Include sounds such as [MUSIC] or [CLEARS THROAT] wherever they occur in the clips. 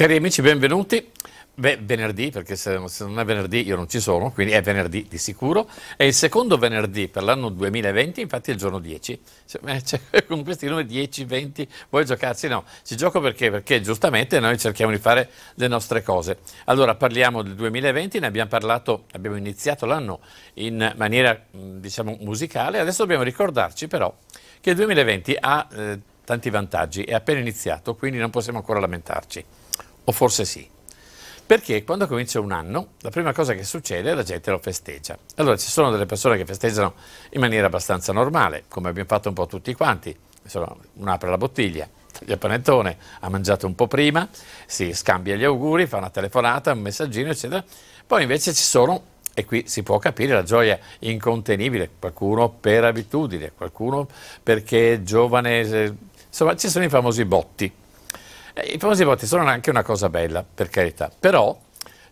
Cari amici, benvenuti. Beh, venerdì, perché se non è venerdì io non ci sono, quindi è venerdì di sicuro. È il secondo venerdì per l'anno 2020, infatti è il giorno 10. Eh, [LAUGHS] cioè, con questi numeri 10, 20, vuoi giocarsi? No, ci gioco perché? Perché giustamente noi cerchiamo di fare le nostre cose. Allora, parliamo del 2020, ne abbiamo parlato, abbiamo iniziato l'anno in maniera, diciamo, musicale. Adesso dobbiamo ricordarci però che il 2020 ha eh, tanti vantaggi, è appena iniziato, quindi non possiamo ancora lamentarci. O forse sì. Perché quando comincia un anno, la prima cosa che succede è la gente lo festeggia. Allora ci sono delle persone che festeggiano in maniera abbastanza normale, come abbiamo fatto un po' tutti quanti. uno apre la bottiglia, taglia il panettone, ha mangiato un po' prima, si scambia gli auguri, fa una telefonata, un messaggino, eccetera. Poi invece ci sono, e qui si può capire la gioia incontenibile, qualcuno per abitudine, qualcuno perché è giovane, eh, insomma ci sono i famosi botti. Eh, I famosi botti sono anche una cosa bella, per carità, però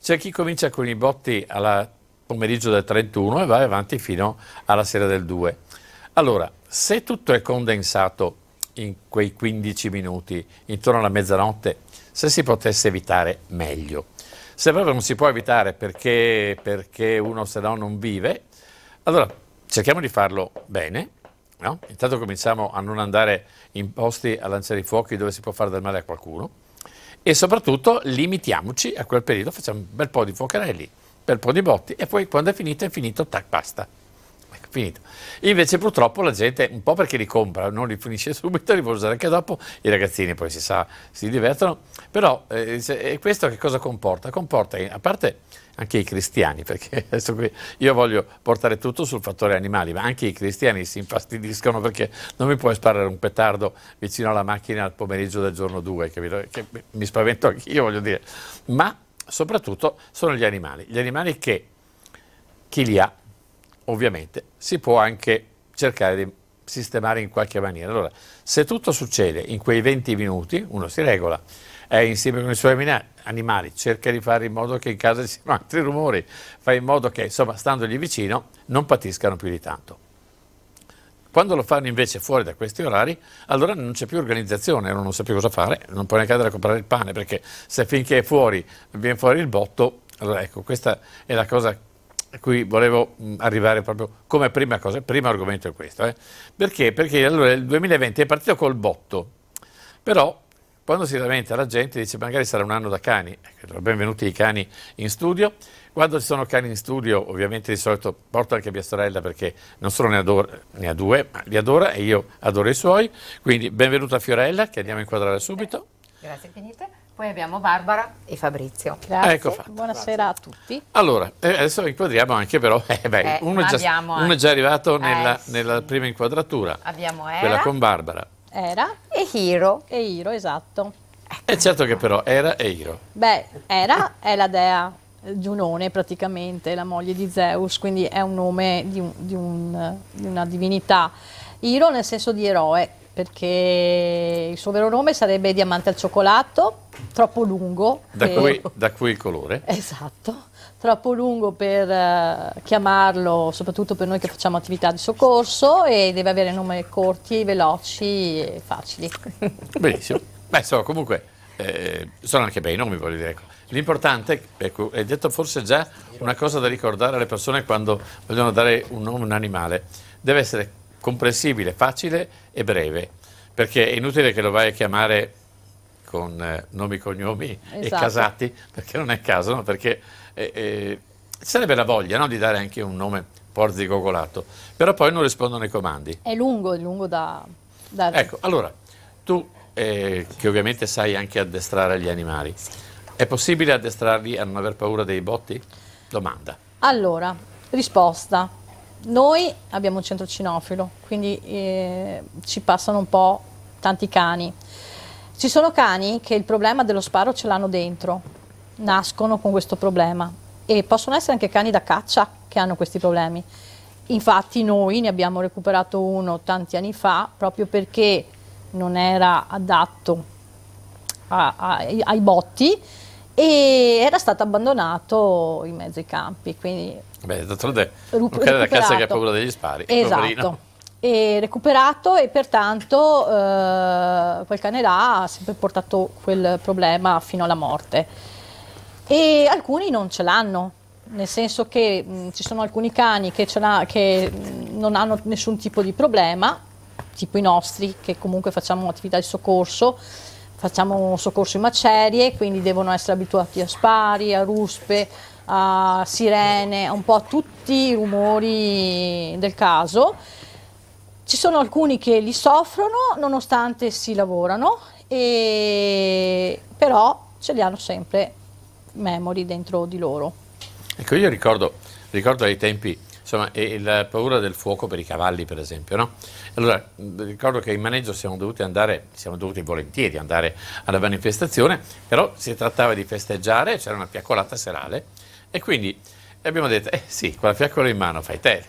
c'è chi comincia con i botti al pomeriggio del 31 e va avanti fino alla sera del 2. Allora, se tutto è condensato in quei 15 minuti, intorno alla mezzanotte, se si potesse evitare meglio. Se proprio non si può evitare perché, perché uno se no non vive, allora cerchiamo di farlo bene, No? Intanto cominciamo a non andare in posti a lanciare i fuochi dove si può fare del male a qualcuno e soprattutto limitiamoci a quel periodo, facciamo un bel po' di fuocherelli, un bel po' di botti e poi quando è finito è finito, tac, basta. Ecco, finito. Invece purtroppo la gente, un po' perché li compra, non li finisce subito, li vuole usare anche dopo, i ragazzini poi si sa, si divertono, però eh, questo che cosa comporta? Comporta, a parte anche i cristiani, perché [LAUGHS] adesso qui io voglio portare tutto sul fattore animali, ma anche i cristiani si infastidiscono perché non mi puoi sparare un petardo vicino alla macchina al pomeriggio del giorno 2, capito? Che mi spavento anch'io, voglio dire. Ma soprattutto sono gli animali, gli animali che chi li ha, ovviamente, si può anche cercare di sistemare in qualche maniera. Allora, se tutto succede in quei 20 minuti, uno si regola, è insieme con i suoi animali, cerca di fare in modo che in casa ci siano altri rumori, fa in modo che, insomma, standogli vicino, non patiscano più di tanto. Quando lo fanno invece fuori da questi orari, allora non c'è più organizzazione, uno non sa più cosa fare, non può neanche andare a comprare il pane, perché se finché è fuori, viene fuori il botto, allora ecco, questa è la cosa a cui volevo arrivare proprio come prima cosa, il primo argomento è questo. Eh? Perché? Perché allora il 2020 è partito col botto, però quando si lamenta la gente dice magari sarà un anno da cani, ecco, benvenuti i cani in studio. Quando ci sono cani in studio ovviamente di solito porto anche mia sorella perché non solo ne, adora, ne ha due, ma li adora e io adoro i suoi. Quindi benvenuta Fiorella che andiamo a inquadrare subito. Grazie infinite. Poi abbiamo Barbara e Fabrizio. Grazie, ecco buonasera Grazie. a tutti. Allora, eh, adesso inquadriamo anche però, [LAUGHS] eh beh, eh, uno, è già, uno, è già, arrivato nella, eh, sì. nella prima inquadratura, abbiamo Era. quella con Barbara. Era. E Hiro. E Hiro, esatto. Ecco. E certo che però Era e Hiro. Beh, Era è la dea Giunone praticamente, la moglie di Zeus, quindi è un nome di, un, di, un, di una divinità. Hiro nel senso di eroe, perché il suo vero nome sarebbe diamante al cioccolato, troppo lungo. Da, e... cui, da cui il colore. [LAUGHS] Esatto troppo lungo per eh, chiamarlo, soprattutto per noi che facciamo attività di soccorso e deve avere nomi corti, veloci e facili. [LAUGHS] Benissimo. Beh, so, comunque eh, sono anche bei nomi, voglio dire. Ecco. L'importante, ecco, hai detto forse già una cosa da ricordare alle persone quando vogliono dare un nome a un animale, deve essere comprensibile, facile e breve, perché è inutile che lo vai a chiamare con eh, nomi, cognomi esatto. e casati, perché non è caso, no? perché e, sarebbe la voglia no, di dare anche un nome Porzico Colato, però poi non rispondono ai comandi. È lungo, è lungo da... da... Ecco, allora, tu eh, che ovviamente sai anche addestrare gli animali, è possibile addestrarli a non aver paura dei botti? Domanda. Allora, risposta. Noi abbiamo un centro cinofilo, quindi eh, ci passano un po' tanti cani. Ci sono cani che il problema dello sparo ce l'hanno dentro, nascono con questo problema e possono essere anche cani da caccia che hanno questi problemi. Infatti noi ne abbiamo recuperato uno tanti anni fa proprio perché non era adatto a, a, ai botti e era stato abbandonato in mezzo ai campi. Quindi Beh, d'altronde un cane da caccia che ha paura degli spari. Esatto. E recuperato e pertanto eh, quel cane là ha sempre portato quel problema fino alla morte e alcuni non ce l'hanno, nel senso che mh, mm, ci sono alcuni cani che, che mh, mm, non hanno nessun tipo di problema, tipo i nostri che comunque facciamo attività di soccorso, facciamo soccorso in macerie, quindi devono essere abituati a spari, a ruspe, a sirene, a un po' a tutti i rumori del caso. Ci sono alcuni che li soffrono nonostante si lavorano, e... però ce li hanno sempre memory dentro di loro. Ecco, io ricordo, ricordo ai tempi insomma, la paura del fuoco per i cavalli, per esempio. No? Allora, ricordo che in maneggio siamo dovuti andare, siamo dovuti volentieri andare alla manifestazione, però si trattava di festeggiare, c'era una fiaccolata serale e quindi abbiamo detto, eh sì, con la fiaccola in mano fai te,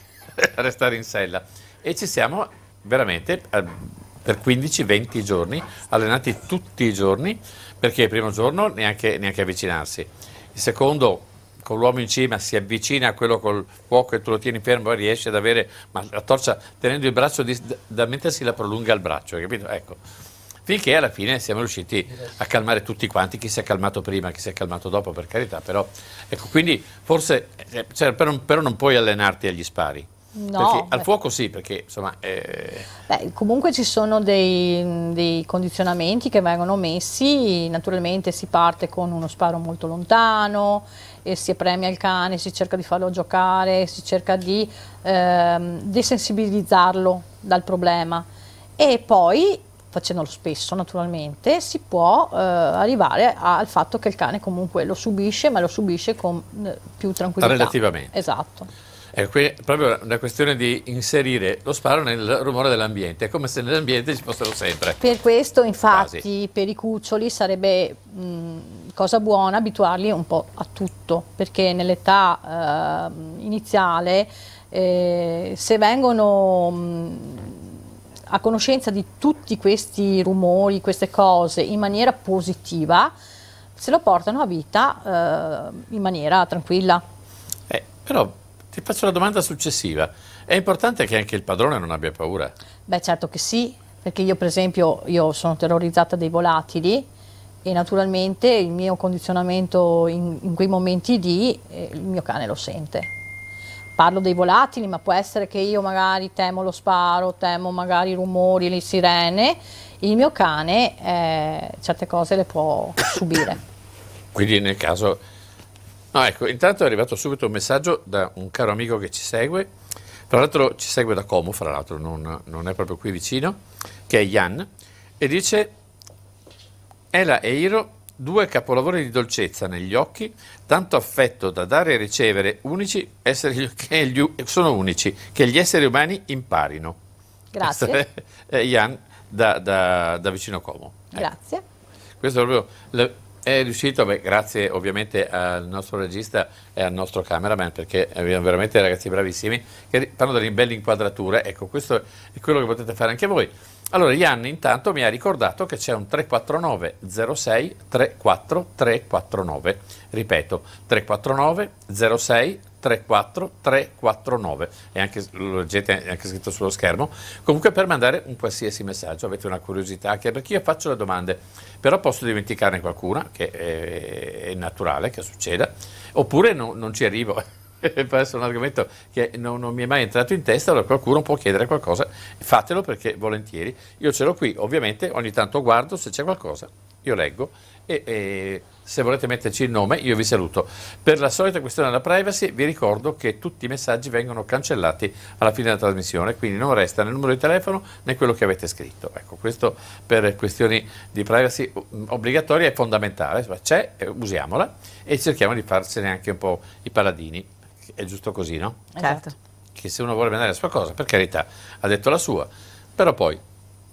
a [LAUGHS] restare in sella. E ci siamo veramente ehm, per 15-20 giorni, allenati tutti i giorni, perché il primo giorno neanche, neanche avvicinarsi. Il secondo con l'uomo in cima si avvicina a quello col fuoco e tu lo tieni fermo e riesci ad avere, ma la torcia tenendo il braccio di, da mettersi la prolunga al braccio, capito? Ecco. Finché alla fine siamo riusciti a calmare tutti quanti, chi si è calmato prima, chi si è calmato dopo, per carità, però ecco, quindi forse eh, cioè, però, però non puoi allenarti agli spari, No, perché al fuoco sì, perché insomma... Eh... Beh, comunque ci sono dei, dei, condizionamenti che vengono messi, naturalmente si parte con uno sparo molto lontano, e si premia il cane, si cerca di farlo giocare, si cerca di ehm, desensibilizzarlo dal problema e poi facendolo spesso naturalmente, si può eh, arrivare al fatto che il cane comunque lo subisce, ma lo subisce con eh, più tranquillità. Relativamente. Esatto. È proprio una questione di inserire lo sparo nel rumore dell'ambiente, è come se nell'ambiente ci fossero sempre. Per questo infatti Quasi. per i cuccioli sarebbe mh, cosa buona abituarli un po' a tutto, perché nell'età eh, iniziale eh, se vengono... Mh, a conoscenza di tutti questi rumori, queste cose in maniera positiva, se lo portano a vita eh, in maniera tranquilla. Eh, però ti faccio la domanda successiva. È importante che anche il padrone non abbia paura? Beh, certo che sì, perché io per esempio io sono terrorizzata dei volatili e naturalmente il mio condizionamento in, in quei momenti lì eh, il mio cane lo sente. Parlo dei volatili, ma può essere che io magari temo lo sparo, temo magari i rumori, le sirene. Il mio cane eh, certe cose le può subire. Quindi nel caso No, ah, ecco, intanto è arrivato subito un messaggio da un caro amico che ci segue, tra l'altro ci segue da Como, fra l'altro non, non, è proprio qui vicino, che è Jan, e dice Ela e Iro, due capolavori di dolcezza negli occhi, tanto affetto da dare e ricevere, unici esseri, [LAUGHS] che gli, sono unici, che gli esseri umani imparino. Grazie. Jan da, da, da vicino Como. Ecco. Grazie. Questo è proprio... Le, è riuscito, beh, grazie ovviamente al nostro regista e al nostro cameraman, perché abbiamo veramente ragazzi bravissimi, che fanno delle belle inquadrature. Ecco, questo è quello che potete fare anche voi. Allora, Ian intanto mi ha ricordato che c'è un 349 06 34 349. Ripeto, 349 06 34 349 e anche, lo leggete anche scritto sullo schermo comunque per mandare un qualsiasi messaggio avete una curiosità anche perché io faccio le domande però posso dimenticarne qualcuna, che eh, è, naturale che succeda, oppure no, non ci arrivo. Questo [LAUGHS] è un argomento che non, non, mi è mai entrato in testa, allora qualcuno può chiedere qualcosa, fatelo perché volentieri. Io ce l'ho qui, ovviamente ogni tanto guardo se c'è qualcosa, io leggo e, e se volete metterci il nome io vi saluto. Per la solita questione della privacy vi ricordo che tutti i messaggi vengono cancellati alla fine della trasmissione, quindi non resta né il numero di telefono né quello che avete scritto. Ecco, questo per questioni di privacy obbligatoria è fondamentale, c'è, eh, usiamola e cerchiamo di farsene anche un po' i paladini. È giusto così, no? Esatto. Certo. Che se uno vuole vendere la sua cosa, per carità, ha detto la sua, però poi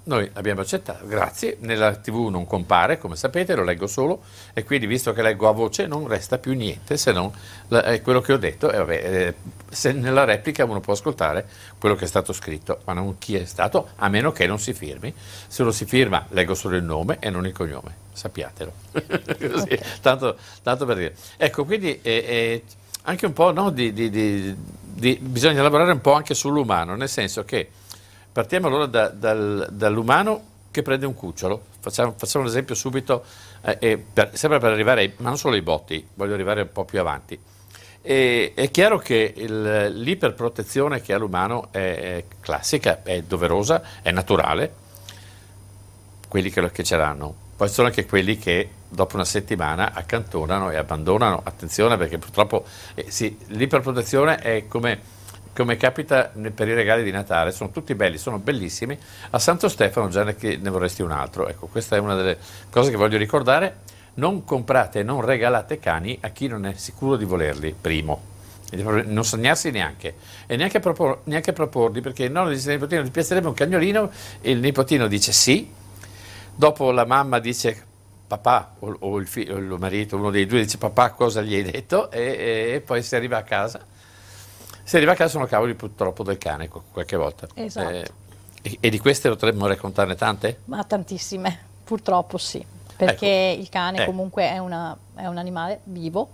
noi abbiamo accettato, grazie. Nella TV non compare, come sapete, lo leggo solo e quindi visto che leggo a voce non resta più niente se non la, eh, quello che ho detto e vabbè, eh, se nella replica uno può ascoltare quello che è stato scritto, ma non chi è stato, a meno che non si firmi. Se lo si firma leggo solo il nome e non il cognome, sappiatelo. [LAUGHS] Così, tanto, tanto, per dire. Ecco, quindi eh, eh anche un po' no, di, di, di, bisogna lavorare un po' anche sull'umano, nel senso che Partiamo allora da, dal, dall'umano che prende un cucciolo, facciamo, facciamo un esempio subito, eh, per, sempre per arrivare, ai, ma non solo ai botti, voglio arrivare un po' più avanti. E, è chiaro che il, l'iperprotezione che ha l'umano è, è, classica, è doverosa, è naturale, quelli che, che ce l'hanno, poi ci sono anche quelli che dopo una settimana accantonano e abbandonano, attenzione perché purtroppo eh, sì, l'iperprotezione è come come capita per i regali di Natale, sono tutti belli, sono bellissimi, a Santo Stefano già ne, ne vorresti un altro. Ecco, questa è una delle cose che voglio ricordare, non comprate e non regalate cani a chi non è sicuro di volerli, primo. Non sognarsi neanche e neanche, propor, neanche proporli perché il nonno dice il nipotino ti piacerebbe un cagnolino e il nipotino dice sì, dopo la mamma dice papà o, o il, figlio, o il marito, uno dei due dice papà cosa gli hai detto e, e, e poi si arriva a casa se arriva a casa sono cavoli purtroppo del cane qualche volta. Esatto. Eh, e, e, di queste potremmo raccontarne tante? Ma tantissime, purtroppo sì, perché ecco. il cane ecco. comunque è, una, è, un animale vivo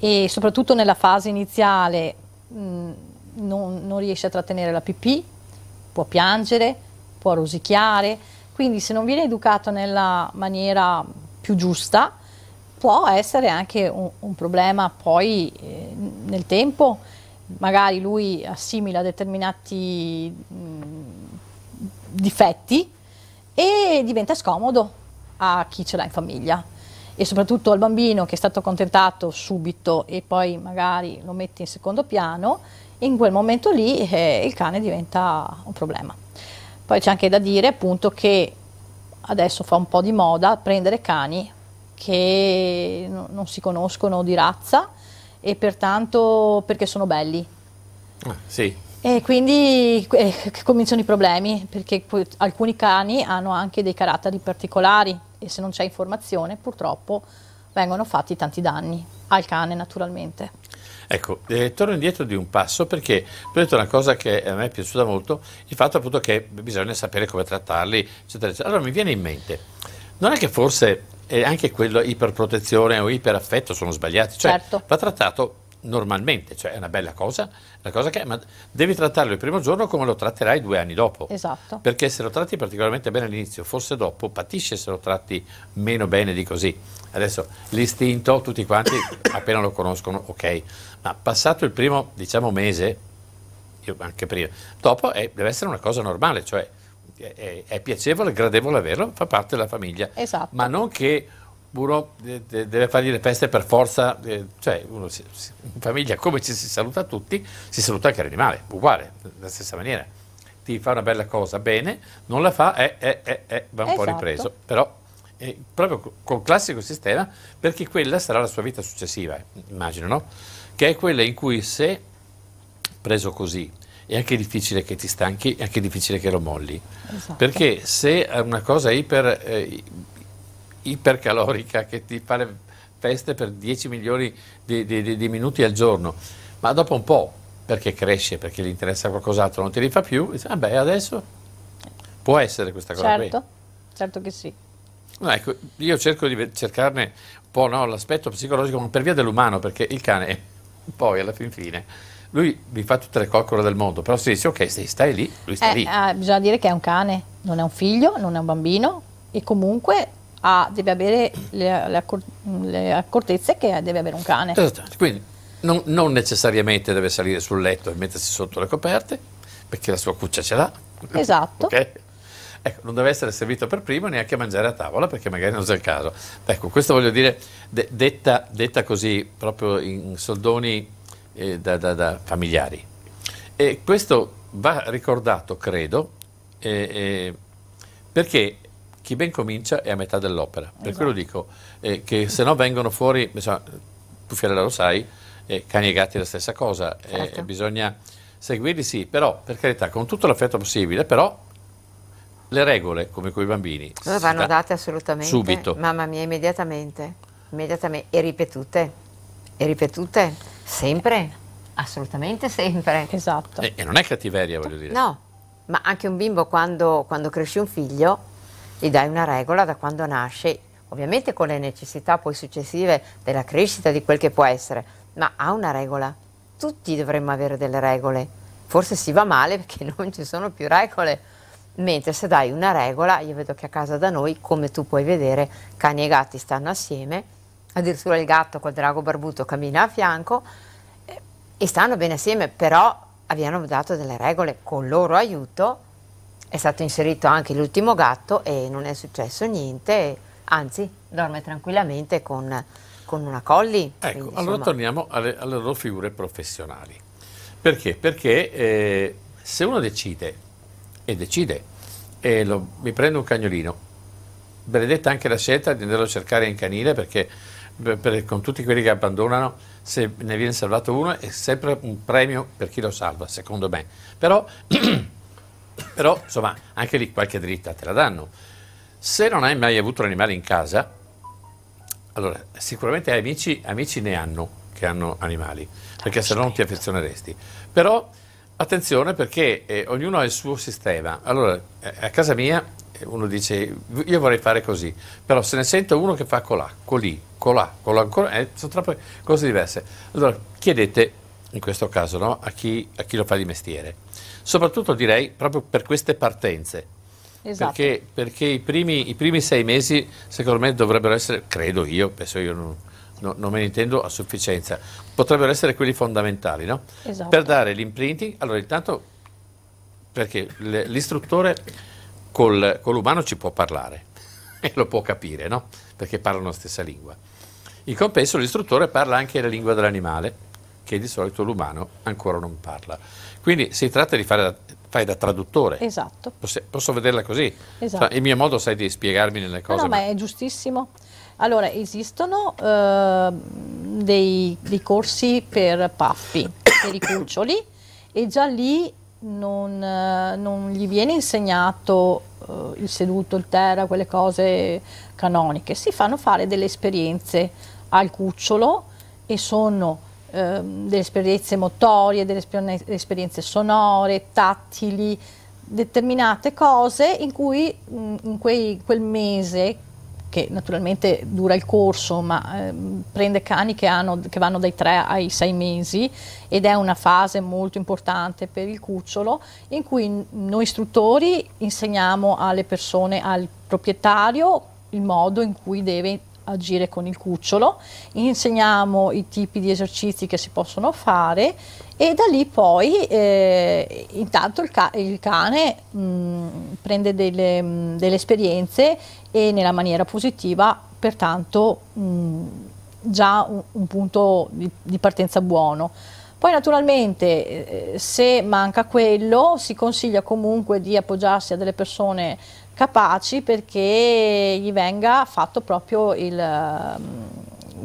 e soprattutto nella fase iniziale mh, non, non riesce a trattenere la pipì, può piangere, può rosicchiare, quindi se non viene educato nella maniera più giusta può essere anche un, un problema poi eh, nel tempo magari lui assimila determinati mm, difetti e diventa scomodo a chi ce l'ha in famiglia e soprattutto al bambino che è stato accontentato subito e poi magari lo mette in secondo piano, in quel momento lì eh, il cane diventa un problema. Poi c'è anche da dire appunto che adesso fa un po' di moda prendere cani che non si conoscono di razza e pertanto perché sono belli. Ah, sì. E quindi eh, cominciano i problemi, perché alcuni cani hanno anche dei caratteri particolari e se non c'è informazione purtroppo vengono fatti tanti danni al cane naturalmente. Ecco, eh, torno indietro di un passo perché tu hai detto una cosa che a me è piaciuta molto, il fatto appunto che bisogna sapere come trattarli, eccetera, eccetera. Allora mi viene in mente, non è che forse e anche quello iperprotezione o iperaffetto sono sbagliati, cioè certo. va trattato normalmente, cioè è una bella cosa, una cosa che, ma devi trattarlo il primo giorno come lo tratterai due anni dopo. Esatto. Perché se lo tratti particolarmente bene all'inizio, forse dopo patisce se lo tratti meno bene di così. Adesso l'istinto, tutti quanti [COUGHS] appena lo conoscono, ok, ma passato il primo, diciamo, mese, io anche prima, dopo è, eh, deve essere una cosa normale, cioè è, è piacevole, gradevole averlo, fa parte della famiglia. Esatto. Ma non che uno eh, deve fargli le feste per forza, eh, cioè uno si, in famiglia come ci si saluta tutti, si saluta anche l'animale, uguale, nella stessa maniera. Ti fa una bella cosa, bene, non la fa, eh, eh, eh, eh va un esatto. po' ripreso. Però proprio col classico sistema, perché quella sarà la sua vita successiva, immagino, no? Che è quella in cui se preso così è anche difficile che ti stanchi, è anche difficile che lo molli. Esatto. Perché se è una cosa iper, eh, ipercalorica che ti fa le feste per 10 milioni di, di, di minuti al giorno, ma dopo un po', perché cresce, perché gli interessa qualcos'altro, non te li fa più, dice, ah beh, adesso può essere questa cosa certo, qui. Certo che sì. No, ecco, io cerco di cercarne un po' no, l'aspetto psicologico, per via dell'umano, perché il cane poi alla fin fine lui vi fa tutte le coccole del mondo, però si dice ok, se stai lì, lui sta eh, lì. Eh, bisogna dire che è un cane, non è un figlio, non è un bambino e comunque ha, deve avere le, le, accor le, accortezze che deve avere un cane. Esattamente, Quindi non, non, necessariamente deve salire sul letto e mettersi sotto le coperte, perché la sua cuccia ce l'ha. Esatto. okay? Ecco, non deve essere servito per primo neanche a mangiare a tavola perché magari non c'è il caso. Ecco, questo voglio dire, de detta, detta, così, proprio in soldoni eh, da, da, da, familiari. E questo va ricordato, credo, eh, eh perché chi ben comincia è a metà dell'opera. Per quello esatto. dico eh, che se no vengono fuori, insomma, tu Fiorella lo sai, eh, cani e gatti è la stessa cosa, certo. bisogna seguirli sì, però per carità, con tutto l'affetto possibile, però le regole, come con i bambini, vanno date assolutamente subito. Mamma mia, immediatamente, immediatamente e ripetute e ripetute sempre, assolutamente sempre. Esatto. E, e non è cattiveria, voglio dire. No, ma anche un bimbo quando, quando cresce un figlio gli dai una regola da quando nasce, ovviamente con le necessità poi successive della crescita di quel che può essere, ma ha una regola. Tutti dovremmo avere delle regole. Forse si va male perché [LAUGHS] non ci sono più regole. Mentre se dai una regola, io vedo che a casa da noi, come tu puoi vedere, cani e gatti stanno assieme addirittura il gatto col drago barbuto cammina a fianco eh, e stanno bene assieme, però abbiamo dato delle regole con loro aiuto, è stato inserito anche l'ultimo gatto e non è successo niente, anzi dorme tranquillamente con, con una colli. Ecco, quindi, allora torniamo alle, alle, loro figure professionali. Perché? Perché eh, se uno decide, e decide, eh, lo, mi prendo un cagnolino, benedetta anche la scelta di andarlo a cercare in canile perché per, per, con tutti quelli che abbandonano, se ne viene salvato uno è sempre un premio per chi lo salva, secondo me. Però, [CLEARS THROAT] però insomma, anche lì qualche dritta te la danno. Se non hai mai avuto un animale in casa, allora sicuramente amici, amici ne hanno che hanno animali, perché se no non ti affezioneresti. Però attenzione perché eh, ognuno ha il suo sistema. Allora, eh, a casa mia uno dice io vorrei fare così, però se ne sento uno che fa colà, colì, colà, colà ancora, eh, sono troppe cose diverse. Allora chiedete, in questo caso, no, a, chi, a, chi, lo fa di mestiere. Soprattutto direi proprio per queste partenze. Esatto. Perché, perché i, primi, i, primi, sei mesi, secondo me, dovrebbero essere, credo io, penso io non, no, non me ne intendo a sufficienza, potrebbero essere quelli fondamentali, no? Esatto. Per dare l'imprinting, allora intanto, perché l'istruttore col, con l'umano ci può parlare [LAUGHS] e lo può capire, no? perché parlano la stessa lingua. In compenso l'istruttore parla anche la lingua dell'animale, che di solito l'umano ancora non parla. Quindi si tratta di fare da, fai da traduttore. Esatto. Posso, posso vederla così? Esatto. Cioè, il mio modo sai di spiegarmi nelle cose. No, ma, ma è giustissimo. Allora, esistono eh, dei, dei corsi per pappi, per i cuccioli, e già lì non, eh, non gli viene insegnato uh, il seduto, il terra, quelle cose canoniche, si fanno fare delle esperienze al cucciolo e sono uh, delle esperienze motorie, delle esperienze sonore, tattili, determinate cose in cui mm, in quei, quel mese che naturalmente dura il corso, ma ehm, prende cani che, hanno, che vanno dai 3 ai 6 mesi ed è una fase molto importante per il cucciolo in cui noi istruttori insegniamo alle persone, al proprietario il modo in cui deve agire con il cucciolo, insegniamo i tipi di esercizi che si possono fare e da lì poi eh, intanto il, ca il cane mh, mm, prende delle, mh, mm, delle, esperienze e nella maniera positiva, pertanto mh, mm, già un, un punto di, di, partenza buono. Poi naturalmente eh, se manca quello si consiglia comunque di appoggiarsi a delle persone capaci perché gli venga fatto proprio il, ehm,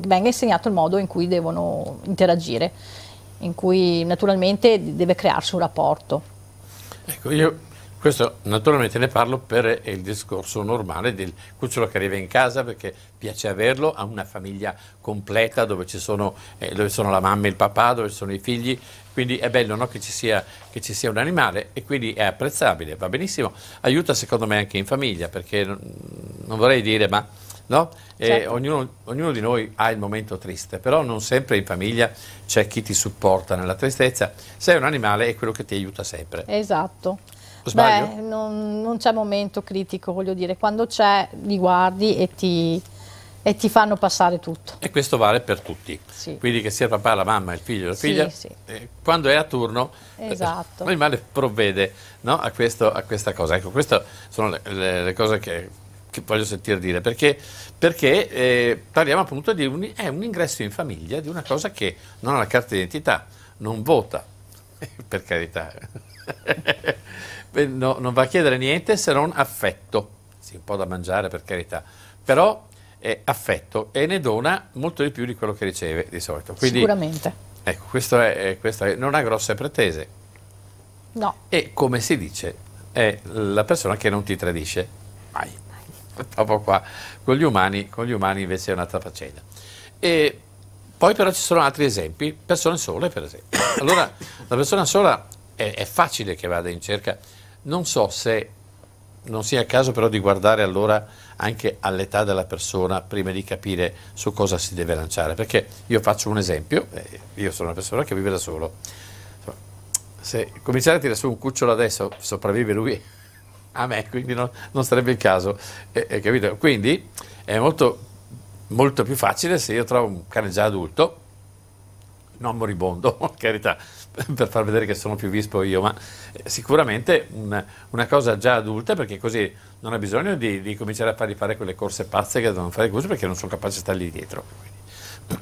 venga insegnato il modo in cui devono interagire, in cui naturalmente deve crearsi un rapporto. Ecco, io questo naturalmente ne parlo per eh, il discorso normale del cucciolo che arriva in casa perché piace averlo, ha una famiglia completa dove, sono, eh, dove sono, la mamma e il papà, dove sono i figli, quindi è bello no, che, ci sia, che, ci sia, un animale e quindi è apprezzabile, va benissimo, aiuta secondo me anche in famiglia perché non, non vorrei dire ma no? Eh, certo. Ognuno, ognuno, di noi ha il momento triste, però non sempre in famiglia c'è chi ti supporta nella tristezza, sei un animale è quello che ti aiuta sempre. Esatto. Sbaglio? Beh, non, non c'è momento critico, voglio dire, quando c'è li guardi e ti, e ti fanno passare tutto. E questo vale per tutti, sì. quindi che sia il papà, la mamma, il figlio, la figlia, sì, sì. Eh, quando è a turno eh, esatto. l'animale provvede no, a, questo, a, questa cosa. Ecco, queste sono le, le, le cose che, che, voglio sentire dire, perché, perché eh, parliamo appunto di un, eh, un, ingresso in famiglia, di una cosa che non ha la carta d'identità, non vota, [LAUGHS] per carità. Eh, no, non va a chiedere niente se non affetto, sì, un po' da mangiare per carità, però è affetto e ne dona molto di più di quello che riceve di solito. Quindi, Sicuramente. Ecco, questo è, questo è, non ha grosse pretese. No. E come si dice, è la persona che non ti tradisce mai. Dopo qua, con gli umani, con gli umani invece è un'altra faccenda. E poi però ci sono altri esempi, persone sole per esempio. Allora, la persona sola è, è facile che vada in cerca di non so se non sia il caso però di guardare allora anche all'età della persona prima di capire su cosa si deve lanciare, perché io faccio un esempio, eh, io sono una persona che vive da solo, se cominciare a tirare su un cucciolo adesso sopravvive lui a me, quindi non, non sarebbe il caso, eh, eh, Quindi è molto, molto più facile se io trovo un cane già adulto, non moribondo, [LAUGHS] carità, per far vedere che sono più vispo io, ma eh, sicuramente un, una cosa già adulta perché così non ha bisogno di, di cominciare a fargli fare quelle corse pazze che devono fare così perché non sono capace di stargli dietro. [CLEARS THROAT]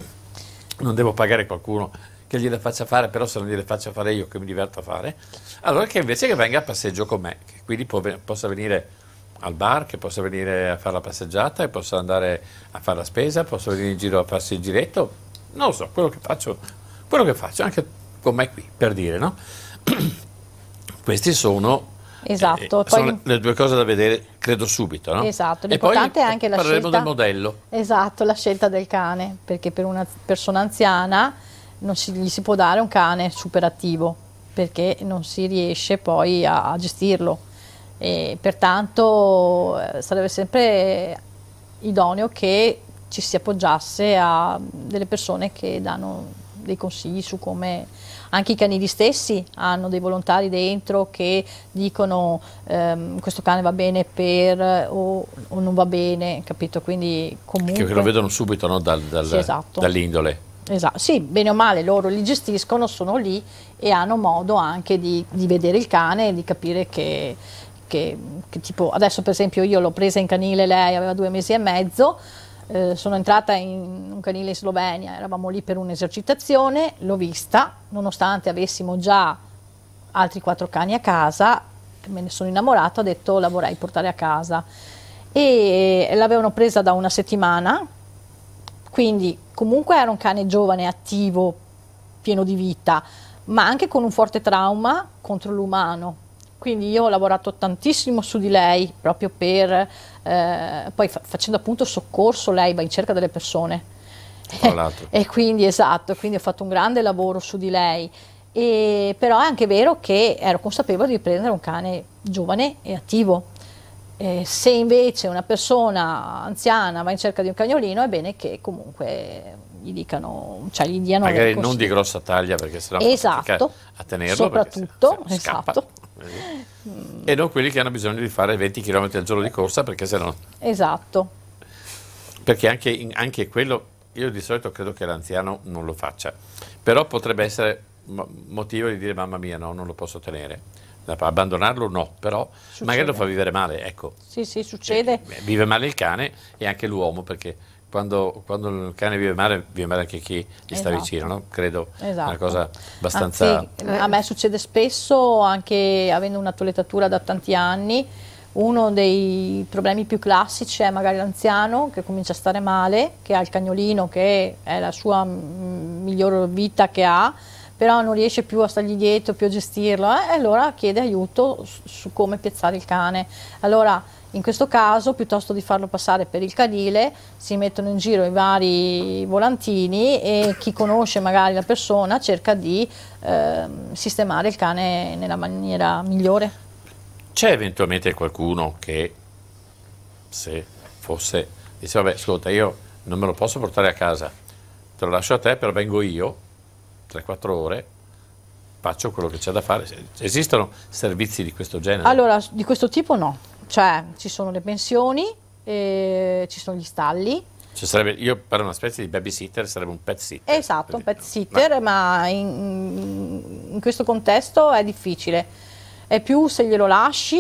non devo pagare qualcuno che gliele faccia fare, però se non gliele faccio fare io che mi diverto a fare, allora che invece che venga a passeggio con me, che quindi può, possa venire al bar, che possa venire a fare la passeggiata, che possa andare a fare la spesa, possa venire in giro a farsi il giretto, non lo so, quello che faccio quello che faccio anche con me qui, per dire, no? [CLEARS THROAT] Questi sono eh, Esatto. Eh, poi, sono le due cose da vedere, credo subito. No? Esatto, l'importante è anche la scelta. del modello. Esatto, la scelta del cane, perché per una persona anziana non si, gli si può dare un cane super attivo, perché non si riesce poi a, a gestirlo. E pertanto eh, sarebbe sempre idoneo che ci si appoggiasse a delle persone che danno dei consigli su come anche i canili stessi hanno dei volontari dentro che dicono ehm, questo cane va bene per o, o, non va bene, capito? Quindi comunque... Che lo vedono subito no? dal, dal, sì, esatto. dall'indole. Esatto, sì, bene o male loro li gestiscono, sono lì e hanno modo anche di, di vedere il cane e di capire che, che, che tipo, adesso per esempio io l'ho presa in canile, lei aveva due mesi e mezzo, eh, sono entrata in un canile in Slovenia, eravamo lì per un'esercitazione, l'ho vista, nonostante avessimo già altri quattro cani a casa, me ne sono innamorata, ho detto la vorrei portare a casa. E l'avevano presa da una settimana, quindi comunque era un cane giovane, attivo, pieno di vita, ma anche con un forte trauma contro l'umano, quindi io ho lavorato tantissimo su di lei proprio per, eh, poi fa facendo appunto soccorso, lei va in cerca delle persone. [LAUGHS] e quindi esatto, quindi ho fatto un grande lavoro su di lei. E, però è anche vero che ero consapevole di prendere un cane giovane e attivo. Eh, se invece una persona anziana va in cerca di un cagnolino, è bene che comunque gli dicano, cioè gli diano magari non di grossa taglia perché sennò esatto, a tenerlo soprattutto, perché se, se esatto e non quelli che hanno bisogno di fare 20 km al giorno di corsa perché se no... Esatto. Perché anche, anche quello, io di solito credo che l'anziano non lo faccia, però potrebbe essere motivo di dire mamma mia no, non lo posso tenere. Abbandonarlo no, però succede. magari lo fa vivere male, ecco. Sì, sì, succede. Eh, vive male il cane e anche l'uomo perché quando, quando, il cane vive male, vive male anche chi gli esatto. sta vicino, no? credo esatto. una cosa abbastanza... Anzi, a me succede spesso, anche avendo una toilettatura da tanti anni, uno dei problemi più classici è magari l'anziano che comincia a stare male, che ha il cagnolino che è la sua mm, miglior vita che ha, però non riesce più a stargli dietro, più a gestirlo, eh? e allora chiede aiuto su, come piazzare il cane. Allora, in questo caso, piuttosto di farlo passare per il canile, si mettono in giro i vari volantini e chi conosce magari la persona cerca di eh, sistemare il cane nella maniera migliore. C'è eventualmente qualcuno che, se fosse, dice, vabbè, ascolta, io non me lo posso portare a casa, te lo lascio a te, però vengo io 3-4 ore, faccio quello che c'è da fare. Esistono servizi di questo genere? Allora, di questo tipo no. Cioè, ci sono le pensioni, eh, ci sono gli stalli, Sarebbe, io per una specie di babysitter sarebbe un pet sitter. Esatto, un pet sitter, ma, ma in, in, questo contesto è difficile. È più se glielo lasci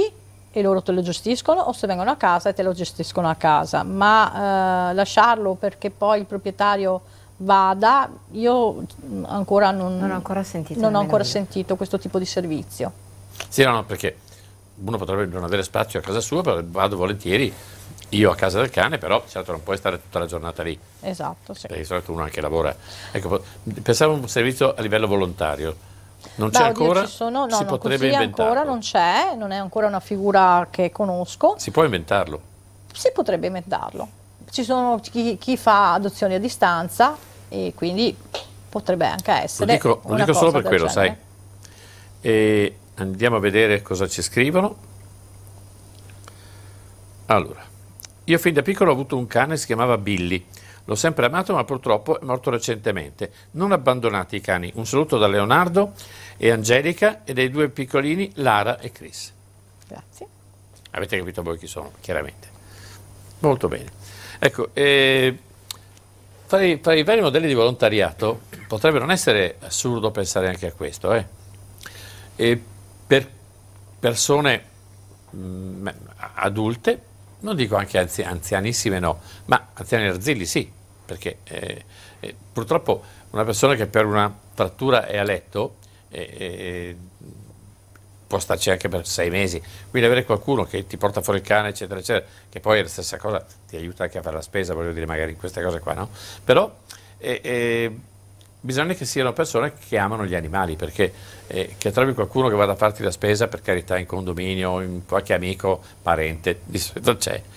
e loro te lo gestiscono o se vengono a casa e te lo gestiscono a casa, ma eh, lasciarlo perché poi il proprietario vada, io ancora non, non ho ancora, sentito, non ho ancora sentito, questo tipo di servizio. Sì, no, no, perché uno potrebbe non avere spazio a casa sua, però vado volentieri io a casa del cane, però certo non puoi stare tutta la giornata lì. Esatto, sì. Perché di solito uno anche lavora. Ecco, pensavo a un servizio a livello volontario. Non c'è ancora? Ci sono, no, si no, potrebbe inventarlo. ancora non c'è, non è ancora una figura che conosco. Si può inventarlo? Si potrebbe inventarlo ci sono chi, chi fa adozioni a distanza e quindi potrebbe anche essere. Lo dico, lo dico solo per quello, genere. sai. E andiamo a vedere cosa ci scrivono. Allora, io fin da piccolo ho avuto un cane, si chiamava Billy. L'ho sempre amato, ma purtroppo è morto recentemente. Non abbandonate i cani. Un saluto da Leonardo e Angelica e dai due piccolini Lara e Chris. Grazie. Avete capito voi chi sono, chiaramente. Molto bene. Ecco, eh, tra, i, tra, i, vari modelli di volontariato potrebbe non essere assurdo pensare anche a questo. Eh? E per persone mh, mm, adulte, non dico anche anzi, anzianissime no, ma anziani arzilli sì, perché eh, eh purtroppo una persona che per una frattura è a letto eh, eh, può starci anche per sei mesi, quindi avere qualcuno che ti porta fuori il cane, eccetera, eccetera, che poi è la stessa cosa, ti aiuta anche a fare la spesa, voglio dire, magari in queste cose qua, no? Però eh, eh, bisogna che siano persone che amano gli animali, perché eh, che trovi qualcuno che vada a farti la spesa, per carità, in condominio, in qualche amico, parente, di solito c'è. [LAUGHS]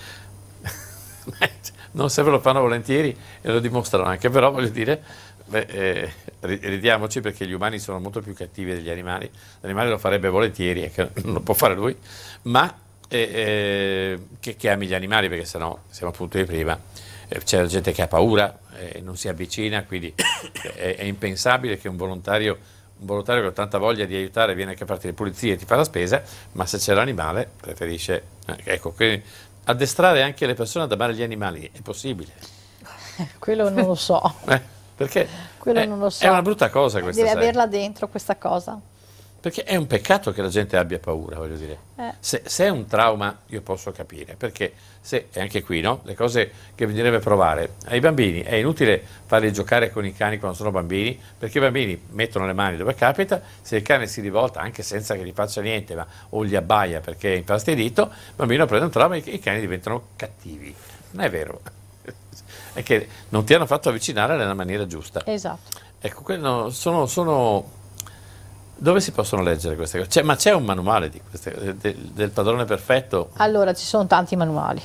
non se ve lo fanno volentieri e lo dimostrano anche, però voglio dire Beh, eh, ridiamoci perché gli umani sono molto più cattivi degli animali, l'animale lo farebbe volentieri, ecco, [LAUGHS] non lo può fare lui, ma eh, eh, che, che ami gli animali perché sennò siamo appunto di prima, eh, c'è la gente che ha paura e eh, non si avvicina, quindi [COUGHS] è, è, impensabile che un volontario, un volontario che ha tanta voglia di aiutare viene anche a farti le pulizie e ti fa la spesa, ma se c'è l'animale preferisce... Eh, ecco, quindi addestrare anche le persone ad amare gli animali è possibile. [LAUGHS] Quello non lo so. Perché Quello è, non lo so. è una brutta cosa questa Deve serie. averla dentro questa cosa. Perché è un peccato che la gente abbia paura, voglio dire. Eh. Se, se, è un trauma io posso capire, perché se, e anche qui, no? Le cose che bisognerebbe provare. Ai bambini è inutile farli giocare con i cani quando sono bambini, perché i bambini mettono le mani dove capita, se il cane si rivolta anche senza che gli faccia niente, ma, o gli abbaia perché è infastidito, il bambino prende un trauma e i cani diventano cattivi. Non è vero è che non ti hanno fatto avvicinare nella maniera giusta. Esatto. Ecco, sono, sono... Dove si possono leggere queste cose? ma c'è un manuale queste, eh, de, del padrone perfetto? Allora, ci sono tanti manuali,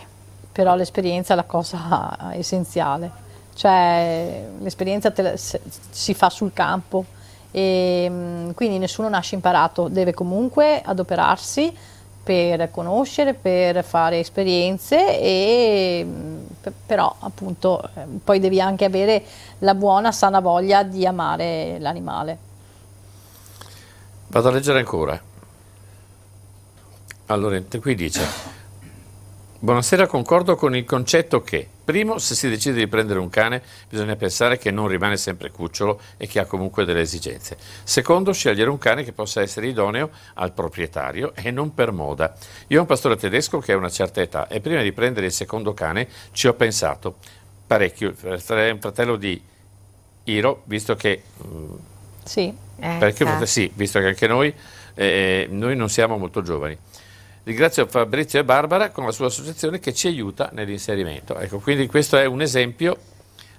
però l'esperienza è la cosa [LAUGHS] essenziale. Cioè, l'esperienza la, si fa sul campo e ehm, quindi nessuno nasce imparato, deve comunque adoperarsi, per conoscere, per fare esperienze e però appunto eh, poi devi anche avere la buona sana voglia di amare l'animale. Vado a leggere ancora. Allora, qui dice Buonasera, concordo con il concetto che, primo, se si decide di prendere un cane, bisogna pensare che non rimane sempre cucciolo e che ha comunque delle esigenze. Secondo, scegliere un cane che possa essere idoneo al proprietario e non per moda. Io ho un pastore tedesco che ha una certa età e prima di prendere il secondo cane ci ho pensato parecchio. È un fratello di Iro, visto che... Sì, mm, eh, perché, sì visto che anche noi, eh, noi non siamo molto giovani. Ringrazio Fabrizio e Barbara con la sua associazione che ci aiuta nell'inserimento. Ecco, quindi questo è un esempio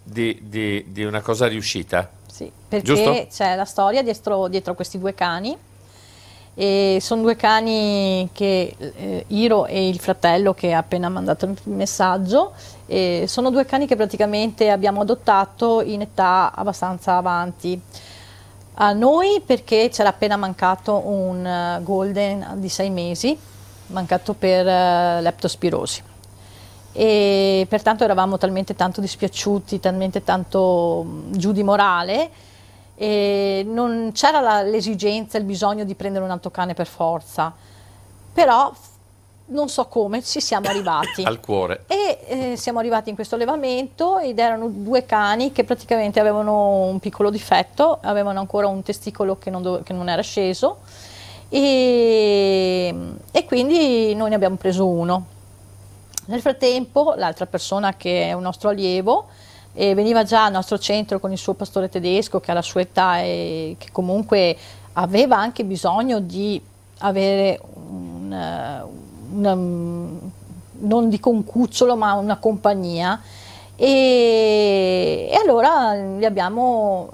di, di, di una cosa riuscita. Sì, perché c'è la storia dietro, dietro, questi due cani. E sono due cani che eh, Iro e il fratello che ha appena mandato il messaggio eh, sono due cani che praticamente abbiamo adottato in età abbastanza avanti a noi perché c'era appena mancato un eh, golden di sei mesi mancato per eh, leptospirosi e pertanto eravamo talmente tanto dispiaciuti, talmente tanto giù di morale e non c'era l'esigenza, il bisogno di prendere un altro cane per forza, però non so come ci siamo arrivati [COUGHS] al cuore e eh, siamo arrivati in questo allevamento ed erano due cani che praticamente avevano un piccolo difetto, avevano ancora un testicolo che non, che non era sceso e, e quindi noi ne abbiamo preso uno. Nel frattempo l'altra persona che è un nostro allievo eh, veniva già al nostro centro con il suo pastore tedesco che alla sua età e che comunque aveva anche bisogno di avere un, eh, una, mm, non dico un cucciolo ma una compagnia e, e allora gli abbiamo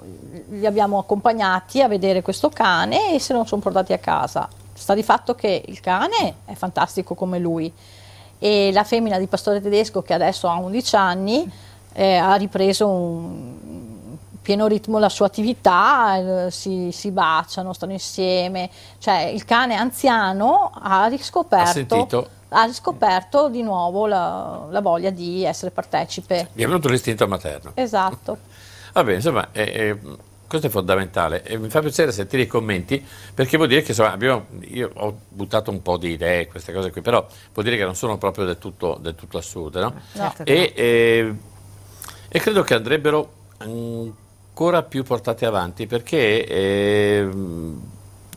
li abbiamo accompagnati a vedere questo cane e se non sono portati a casa. Sta di fatto che il cane è fantastico come lui e la femmina di pastore tedesco che adesso ha 11 anni eh, ha ripreso un pieno ritmo la sua attività, eh, si, si, baciano, stanno insieme, cioè il cane anziano ha riscoperto, ha ha riscoperto di nuovo la, la, voglia di essere partecipe. Mi è venuto l'istinto materno. Esatto. Vabbè, insomma, eh, questo è fondamentale e mi fa piacere sentire i commenti perché vuol dire che insomma, abbiamo, io ho buttato un po' di idee, queste cose qui, però vuol dire che non sono proprio del tutto, del tutto assurde. No? No. Eh, certo, e, e, certo. eh, e, credo che andrebbero ancora più portate avanti perché... Eh,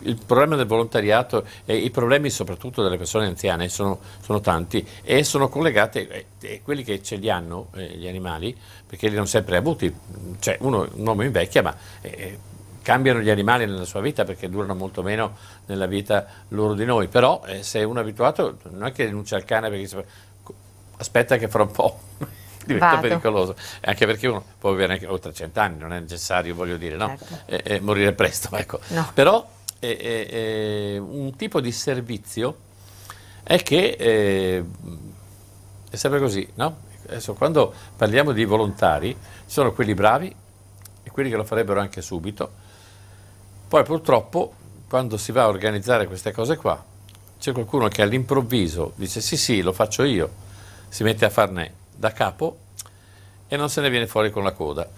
il problema del volontariato e i problemi soprattutto delle persone anziane sono, sono tanti e sono collegati, eh, e, quelli che ce li hanno, eh, gli animali, perché li hanno sempre avuti, cioè uno, un uomo invecchia ma... Eh, eh, cambiano gli animali nella sua vita perché durano molto meno nella vita loro di noi, però eh, se uno è abituato non è che rinuncia al cane perché si... aspetta che fra un po' [LAUGHS] diventa Vado. pericoloso, anche perché uno può avere anche oltre 100 anni, non è necessario, voglio dire, no? certo. eh, eh, morire presto, ecco. no. però eh, eh, un tipo di servizio è che eh, è sempre così, no? Adesso, quando parliamo di volontari, ci sono quelli bravi e quelli che lo farebbero anche subito. Poi purtroppo, quando si va a organizzare queste cose qua, c'è qualcuno che all'improvviso dice sì sì, lo faccio io, si mette a farne da capo e non se ne viene fuori con la coda.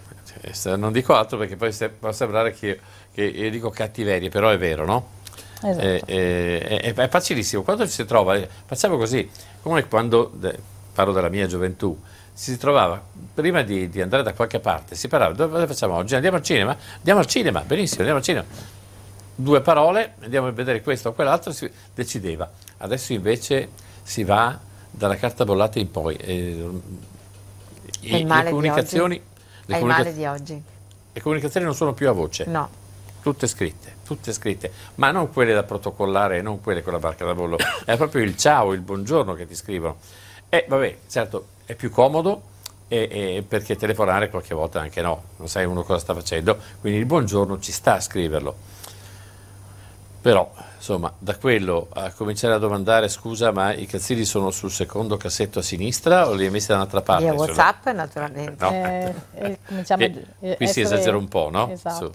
Cioè, non dico altro perché poi se, può sembrare che, io, che io eh, dico cattiverie, però è vero, no? Esatto. È, eh, è, eh, è, è, facilissimo. Quando ci si trova, facciamo così, come quando, parlo della mia gioventù, si trovava prima di, di, andare da qualche parte, si parlava, dove facciamo oggi? Andiamo al cinema? Andiamo al cinema, benissimo, andiamo al cinema. Due parole, andiamo a vedere questo o quell'altro, si decideva. Adesso invece si va dalla carta bollata in poi. Eh, e le comunicazioni le È il male di oggi. Le comunicazioni non sono più a voce. No. Tutte scritte, tutte scritte, ma non quelle da protocollare, non quelle con la barca da bollo, è proprio il ciao, il buongiorno che ti scrivono. E vabbè, certo, è più comodo, e, e perché telefonare qualche volta anche no, non sai uno cosa sta facendo, quindi il buongiorno ci sta a scriverlo. Però, insomma, da quello a cominciare a domandare, scusa, ma i cazzilli sono sul secondo cassetto a sinistra o li hai messi da un'altra parte? Via cioè, Whatsapp, sono... naturalmente. No. Eh, diciamo eh, qui si esagera un po', no? Esatto.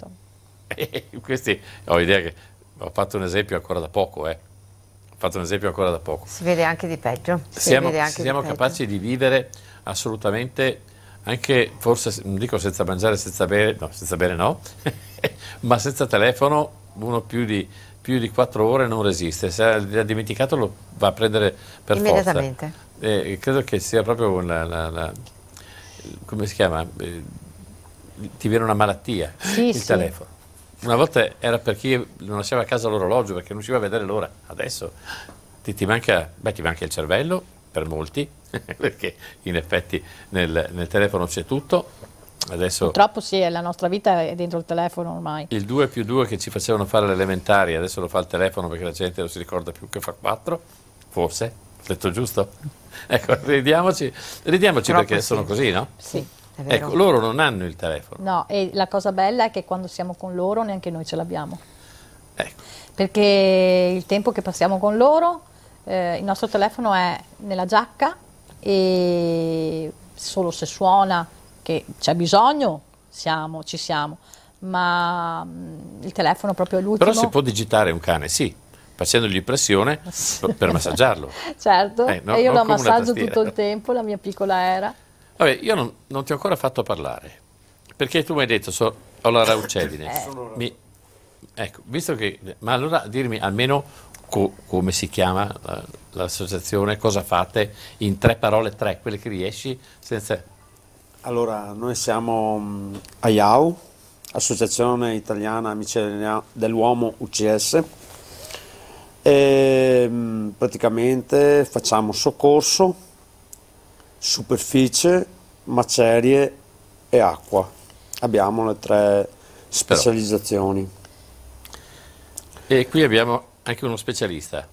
[LAUGHS] Questi, ho idea che ho fatto un esempio ancora da poco, eh. Ho fatto un esempio ancora da poco. Si vede anche di peggio. Si siamo, anche siamo di capaci peggio. di vivere assolutamente, anche forse, non dico senza mangiare, senza bere, no, senza bere no, [LAUGHS] ma senza telefono, uno più di più di quattro ore non resiste, se ha dimenticato lo va a prendere per Immediatamente. forza. Eh, credo che sia proprio la, la, la come si chiama, eh, ti viene una malattia sì, il sì. telefono. Una volta era per chi non lasciava a casa l'orologio perché non riusciva a vedere l'ora, adesso ti, ti, manca, beh, ti manca il cervello, per molti, [LAUGHS] perché in effetti nel, nel telefono c'è tutto, Adesso Purtroppo sì, la nostra vita è dentro il telefono ormai. Il 2 più 2 che ci facevano fare le elementari, adesso lo fa il telefono perché la gente non si ricorda più che fa 4, forse, ho detto giusto? [LAUGHS] ecco, ridiamoci, ridiamoci perché sì. sono così, no? Sì. Ecco, loro non hanno il telefono. No, e la cosa bella è che quando siamo con loro neanche noi ce l'abbiamo. Ecco. Perché il tempo che passiamo con loro, eh, il nostro telefono è nella giacca e solo se suona, che c'è bisogno, siamo, ci siamo, ma mm, il telefono è proprio l'ultimo. Però si può digitare un cane, sì, facendogli pressione [LAUGHS] per massaggiarlo. certo, eh, no, e io lo massaggio tutto il tempo, la mia piccola era. Vabbè, io non, non ti ho ancora fatto parlare, perché tu mi hai detto so, ho la raucedine. eh. mi, ecco, visto che... Ma allora dirmi almeno co, come si chiama l'associazione, cosa fate, in tre parole, tre, quelle che riesci senza... Allora, noi siamo mm, a IAU, Associazione Italiana Amici dell'Uomo UCS, e mm, praticamente facciamo soccorso, superficie, macerie e acqua. Abbiamo le tre specializzazioni. Però. E qui abbiamo anche uno specialista.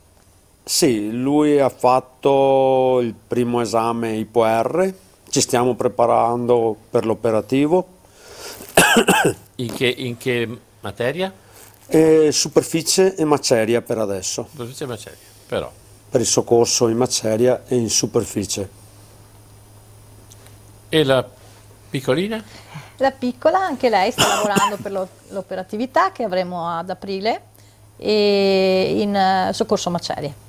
Sì, lui ha fatto il primo esame IPOR ci stiamo preparando per l'operativo. [COUGHS] In che, in che materia? Eh, superficie e maceria per adesso. Superficie e maceria, però. Per il soccorso in maceria e in superficie. E la piccolina? La piccola, anche lei sta [COUGHS] lavorando per l'operatività che avremo ad aprile e in eh, soccorso macerie.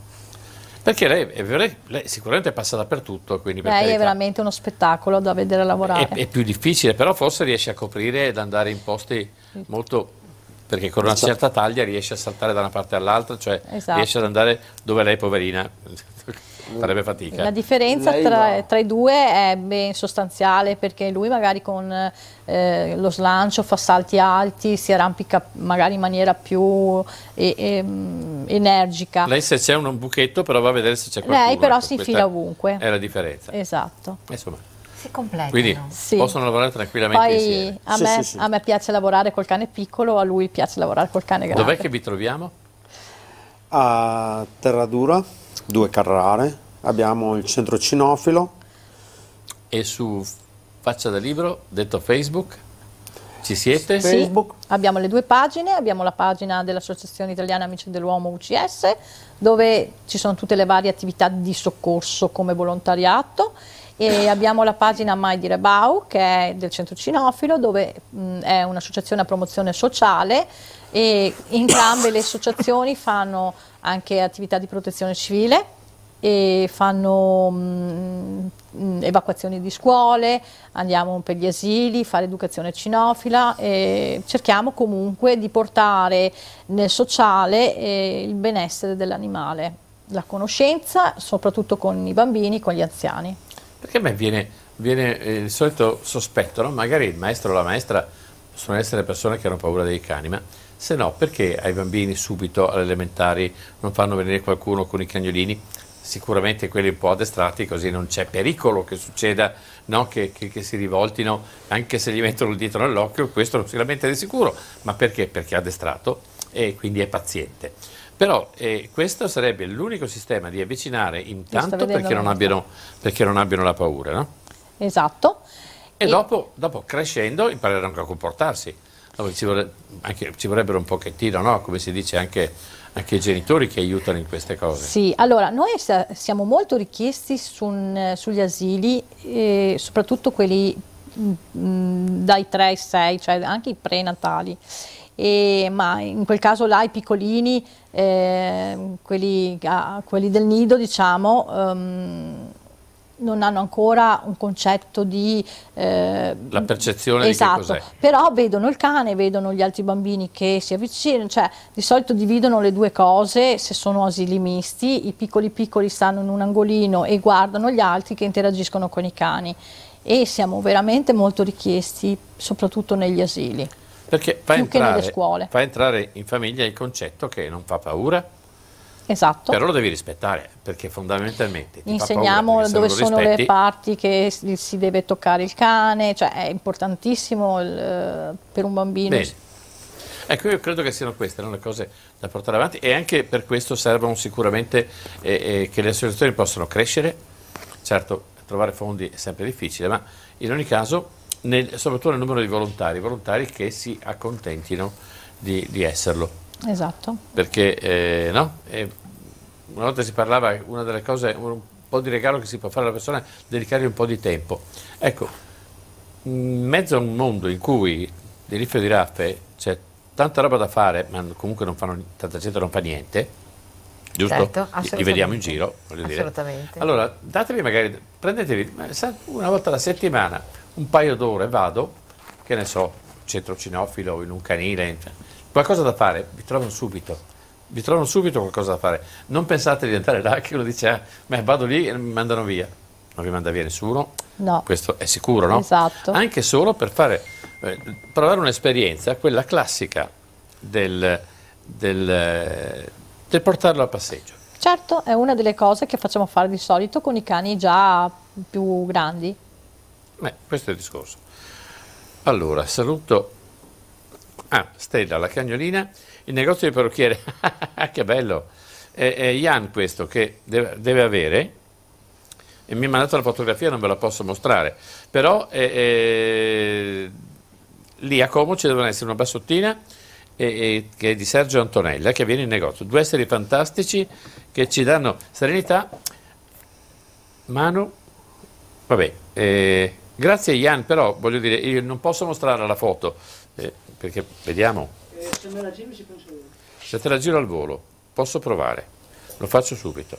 Perché lei, lei, lei sicuramente passa dappertutto. Quindi per lei carità. è veramente uno spettacolo da vedere lavorare. È, è, più difficile, però forse riesce a coprire ed andare in posti molto... perché con una certa taglia riesce a saltare da una parte all'altra, cioè esatto. riesce ad andare dove lei poverina Mm. farebbe fatica. La differenza tra, tra, i due è ben sostanziale perché lui magari con eh, lo slancio fa salti alti, si arrampica magari in maniera più e, e, mm, energica. Lei se c'è un buchetto però va a vedere se c'è qualcuno. Lei però ecco, si infila ovunque. È la differenza. Esatto. Insomma. Si completano. Quindi sì. possono lavorare tranquillamente Poi, insieme. A me, sì, sì, a me piace lavorare col cane piccolo, a lui piace lavorare col cane grande. Dov'è che vi troviamo? A Terradura due carrare, abbiamo il centro cinofilo. E su Faccia da Libro, detto Facebook, ci siete? Facebook. Sì, abbiamo le due pagine, abbiamo la pagina dell'Associazione Italiana Amici dell'Uomo UCS, dove ci sono tutte le varie attività di soccorso come volontariato e abbiamo la pagina Mai di Rebau che è del centro cinofilo dove mh, è un'associazione a promozione sociale e entrambe le associazioni fanno anche attività di protezione civile e fanno mh, evacuazioni di scuole, andiamo per gli asili, fare educazione cinofila e cerchiamo comunque di portare nel sociale eh, il benessere dell'animale, la conoscenza soprattutto con i bambini, con gli anziani. Perché a me viene, viene eh, il solito sospetto, no? magari il maestro o la maestra possono essere persone che hanno paura dei cani, ma se no perché ai bambini subito alle elementari non fanno venire qualcuno con i cagnolini? Sicuramente quelli un po' addestrati, così non c'è pericolo che succeda, no? che, che, che, si rivoltino, anche se gli mettono il dito nell'occhio, questo non è di sicuro, ma perché? Perché è addestrato e quindi è paziente. Però eh, questo sarebbe l'unico sistema di avvicinare intanto perché non, abbiano, perché non, abbiano, la paura. No? Esatto. E, e dopo, dopo, crescendo impareranno anche a comportarsi. Ci, vorre anche, ci, vorrebbero un pochettino, no? come si dice anche anche i genitori che aiutano in queste cose. Sì, allora noi siamo molto richiesti su un, sugli asili, eh, soprattutto quelli mh, mm, mm, dai 3 ai 6, cioè anche i prenatali e, ma in quel caso là i piccolini, eh, quelli, ah, quelli, del nido, diciamo, um, non hanno ancora un concetto di... Eh, la percezione esatto, però vedono il cane, vedono gli altri bambini che si avvicinano, cioè di solito dividono le due cose se sono asili misti, i piccoli piccoli stanno in un angolino e guardano gli altri che interagiscono con i cani e siamo veramente molto richiesti soprattutto negli asili. Perché fa entrare, fa entrare in famiglia il concetto che non fa paura, Esatto. Però lo devi rispettare perché fondamentalmente ti insegniamo paura, dove sono le parti che si deve toccare il cane, cioè è importantissimo il, per un bambino. Bene. Ecco, io credo che siano queste no, le cose da portare avanti e anche per questo servono sicuramente eh, eh, che le associazioni possano crescere. Certo, trovare fondi è sempre difficile, ma in ogni caso nel, soprattutto nel numero di volontari, volontari che si accontentino di, di esserlo. Esatto. Perché eh, no? eh, una volta si parlava, una delle cose, un po' di regalo che si può fare alla persona è dedicargli un po' di tempo. Ecco, in mezzo a un mondo in cui di riffio di raffe c'è tanta roba da fare, ma comunque fanno, tanta gente non fa niente, giusto? Certo, Li vediamo in giro, voglio dire. Assolutamente. Allora, datevi magari, prendetevi una volta alla settimana un paio d'ore vado, che ne so, centro cinofilo, in un canile, qualcosa da fare, vi trovano subito. Vi trovano subito qualcosa da fare. Non pensate di andare là che uno dice, ah, beh, vado lì e mi mandano via. Non vi manda via nessuno. No. Questo è sicuro, no? Esatto. Anche solo per fare, eh, provare un'esperienza, quella classica del, del, del portarlo a passeggio. Certo, è una delle cose che facciamo fare di solito con i cani già più grandi. Beh, questo è il discorso. Allora, saluto ah, Stella, la cagnolina, il negozio di parrucchiere, [LAUGHS] che bello, è, è Jan questo che deve, deve avere, e mi ha mandato la fotografia, non ve la posso mostrare, però eh, eh, lì a Como ci devono essere una bassottina e, e, che è di Sergio Antonella che viene in negozio, due esseri fantastici che ci danno serenità, mano, vabbè, eh, Grazie Ian, però voglio dire, io non posso mostrare la foto, eh, perché vediamo. Eh, se me la giri ci penso io. Se te la giro al volo, posso provare, lo faccio subito.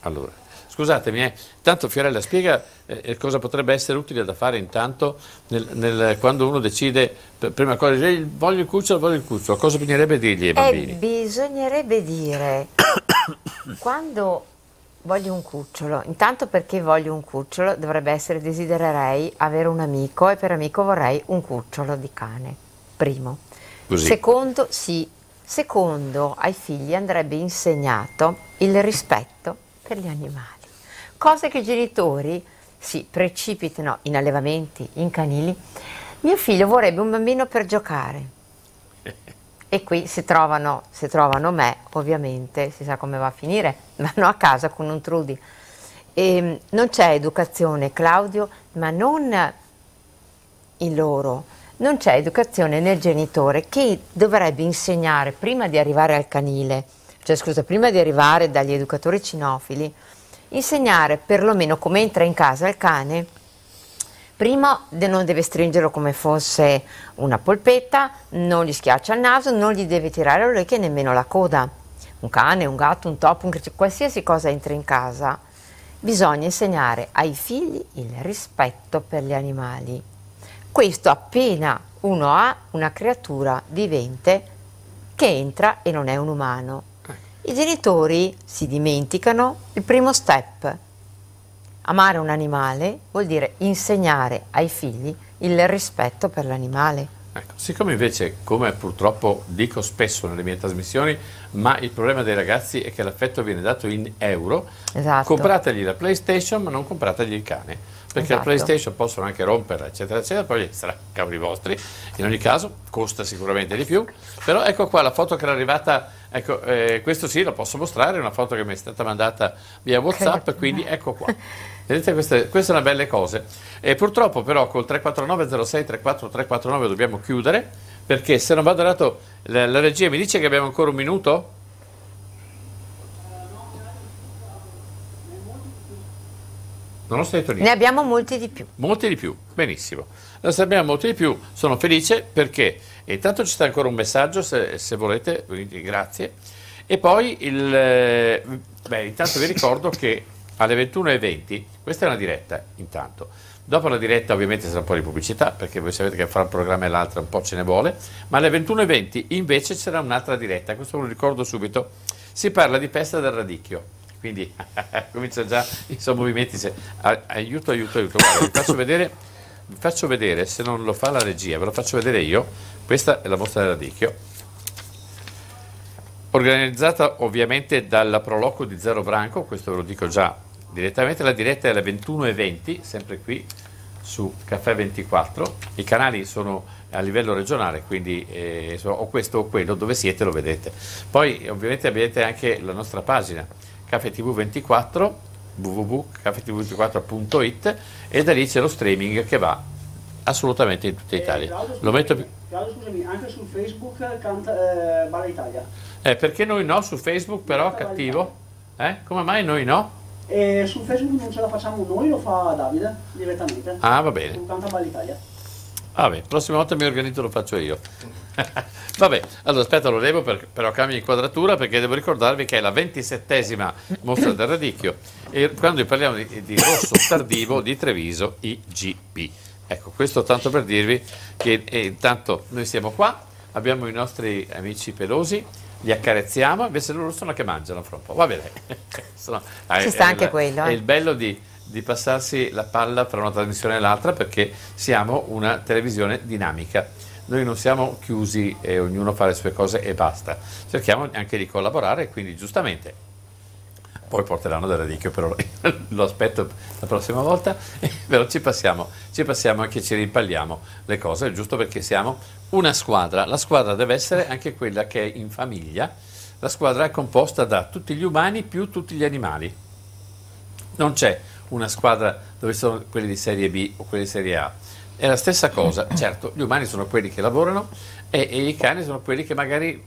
Allora, scusatemi, eh, tanto Fiorella spiega eh, eh cosa potrebbe essere utile da fare intanto nel, nel, quando uno decide, prima cosa, voglio il cucciolo, voglio il cucciolo, cosa bisognerebbe dirgli ai eh, bambini? bisognerebbe dire, [COUGHS] quando Voglio un cucciolo. Intanto perché voglio un cucciolo dovrebbe essere desidererei avere un amico e per amico vorrei un cucciolo di cane. Primo. Così. Secondo, sì. Secondo, ai figli andrebbe insegnato il rispetto per gli animali. Cose che i genitori si precipitano in allevamenti, in canili. Mio figlio vorrebbe un bambino per giocare. [LAUGHS] E qui si trovano, si trovano me, ovviamente, si sa come va a finire vanno a casa con un trudi. E ehm, non c'è educazione, Claudio, ma non in loro, non c'è educazione nel genitore che dovrebbe insegnare prima di arrivare al canile, cioè scusa, prima di arrivare dagli educatori cinofili, insegnare perlomeno come entra in casa il cane. Primo non deve stringerlo come fosse una polpetta, non gli schiaccia il naso, non gli deve tirare le orecchie e nemmeno la coda un cane, un gatto, un topo, un criceto, qualsiasi cosa entra in casa, bisogna insegnare ai figli il rispetto per gli animali. Questo appena uno ha una creatura vivente che entra e non è un umano. Ecco. I genitori si dimenticano il primo step. Amare un animale vuol dire insegnare ai figli il rispetto per l'animale. Ecco, siccome invece, come purtroppo dico spesso nelle mie trasmissioni, ma il problema dei ragazzi è che l'affetto viene dato in euro. Esatto. Comprategli la PlayStation, ma non comprategli il cane, perché esatto. la PlayStation possono anche romperla, eccetera, eccetera, poi sarà cavoli vostri. In ogni caso, costa sicuramente di più. Però ecco qua la foto che era arrivata, ecco, eh, questo sì, la posso mostrare, è una foto che mi è stata mandata via WhatsApp, che... quindi ecco qua. [LAUGHS] Vedete, queste, queste, sono belle cose. E purtroppo però col 349 06 34 dobbiamo chiudere perché se non vado errato la, la regia mi dice che abbiamo ancora un minuto? Non ho sentito niente. Ne abbiamo molti di più. Molti di più, benissimo. Adesso abbiamo molti di più, sono felice perché intanto ci sta ancora un messaggio se, se volete, quindi grazie. E poi il, eh, beh, intanto vi ricordo che alle 21.20, questa è una diretta intanto, Dopo la diretta ovviamente sarà un po' di pubblicità, perché voi sapete che fra un programma e l'altro un po' ce ne vuole, ma alle 21.20 invece c'era un'altra diretta, questo ve lo ricordo subito, si parla di festa del radicchio. Quindi [LAUGHS] comincia già insomma, movimenti, se, aiuto, aiuto, aiuto, Guarda, vi, faccio vedere, vi faccio vedere, se non lo fa la regia, ve lo faccio vedere io, questa è la mostra del radicchio, organizzata ovviamente dalla Proloco di Zero Branco, questo ve lo dico già direttamente la diretta è alle 21.20, sempre qui su Caffè 24. I canali sono a livello regionale, quindi eh, o questo o quello, dove siete lo vedete. Poi ovviamente avete anche la nostra pagina Caffè TV 24 www.caffetv24.it e da lì c'è lo streaming che va assolutamente in tutta eh, Italia. Lo metto... scusami, anche su Facebook canta eh, Balla Italia. Eh, perché noi no su Facebook però cattivo? Eh? Come mai noi no? E su Facebook non ce la facciamo noi, lo fa Davide direttamente. Ah, va bene. Con Canta Italia. Vabbè, prossima volta mi organizzo lo faccio io. [LAUGHS] Vabbè, allora aspetta, lo levo per, però cambio quadratura perché devo ricordarvi che è la ventisettesima mostra del radicchio e quando parliamo di, di rosso tardivo di Treviso IGP. Ecco, questo tanto per dirvi che eh, intanto noi siamo qua, abbiamo i nostri amici pelosi li accarezziamo, invece loro sono che mangiano fra un po'. Va bene. [LAUGHS] sono, Ci è, sta è anche la, quello. È eh. il bello di, di, passarsi la palla tra una trasmissione e l'altra perché siamo una televisione dinamica. Noi non siamo chiusi e ognuno fa le sue cose e basta. Cerchiamo anche di collaborare, quindi giustamente poi porteranno delle righe, però [LAUGHS] lo aspetto la prossima volta, [LAUGHS] però ci passiamo, ci passiamo e ci rimpalliamo le cose, giusto perché siamo una squadra, la squadra deve essere anche quella che è in famiglia, la squadra è composta da tutti gli umani più tutti gli animali, non c'è una squadra dove sono quelli di serie B o quelli di serie A, è la stessa cosa, certo gli umani sono quelli che lavorano e, e i cani sono quelli che magari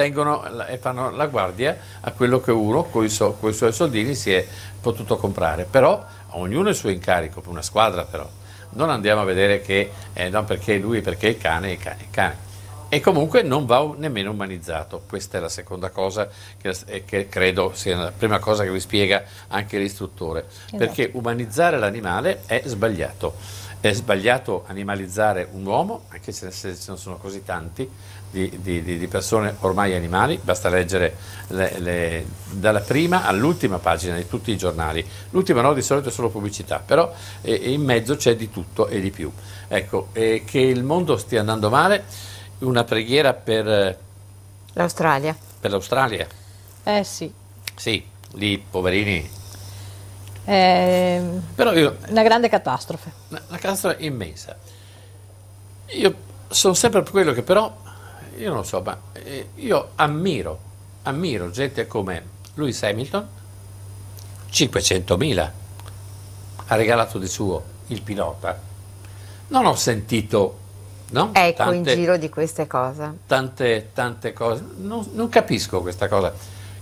tengono e fanno la guardia a quello che uno con i suoi soldini si è potuto comprare. Però ognuno il suo incarico, una squadra però. Non andiamo a vedere che eh, no, perché lui, perché il cane, il cane, il cane. E comunque non va nemmeno umanizzato. Questa è la seconda cosa che, eh, che credo sia la prima cosa che vi spiega anche l'istruttore. Esatto. Perché umanizzare l'animale è sbagliato. È sbagliato animalizzare un uomo, anche se ce ne sono così tanti, di, di, di persone ormai animali, basta leggere le, le, dalla prima all'ultima pagina di tutti i giornali. L'ultima no, di solito è solo pubblicità, però eh, in mezzo c'è di tutto e di più. Ecco, eh, che il mondo stia andando male, una preghiera per... Eh, L'Australia. Per l'Australia. Eh sì. Sì, lì poverini eh, io, una grande catastrofe. Una, una catastrofe immensa. Io sono sempre per quello che però eh, io non so, ma eh, io ammiro, ammiro gente come Lewis Hamilton, 500.000, ha regalato di suo il pilota. Non ho sentito No? Ecco, tante, in giro di queste cose. Tante, tante cose. Non, non, capisco questa cosa.